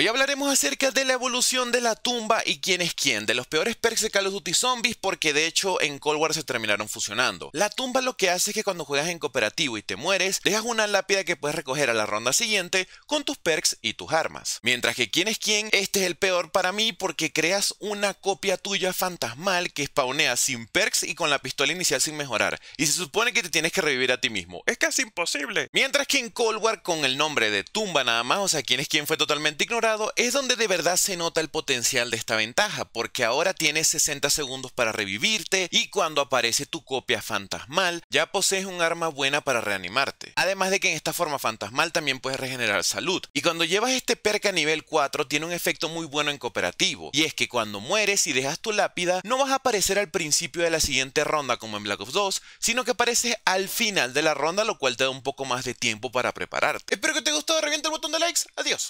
Hoy hablaremos acerca de la evolución de la tumba y quién es quién, de los peores perks de Call of Duty Zombies, porque de hecho en Cold War se terminaron fusionando. La tumba lo que hace es que cuando juegas en cooperativo y te mueres, dejas una lápida que puedes recoger a la ronda siguiente con tus perks y tus armas. Mientras que quién es quién, este es el peor para mí porque creas una copia tuya fantasmal que spawnea sin perks y con la pistola inicial sin mejorar, y se supone que te tienes que revivir a ti mismo. Es casi imposible. Mientras que en Cold War con el nombre de tumba nada más, o sea, quién es quién fue totalmente ignorado, es donde de verdad se nota el potencial de esta ventaja, porque ahora tienes 60 segundos para revivirte y cuando aparece tu copia fantasmal, ya posees un arma buena para reanimarte. Además de que en esta forma fantasmal también puedes regenerar salud. Y cuando llevas este perk a nivel 4 tiene un efecto muy bueno en cooperativo, y es que cuando mueres y dejas tu lápida, no vas a aparecer al principio de la siguiente ronda como en Black Ops 2, sino que apareces al final de la ronda, lo cual te da un poco más de tiempo para prepararte. Espero que te gustó, gustado, revienta el botón de likes, adiós.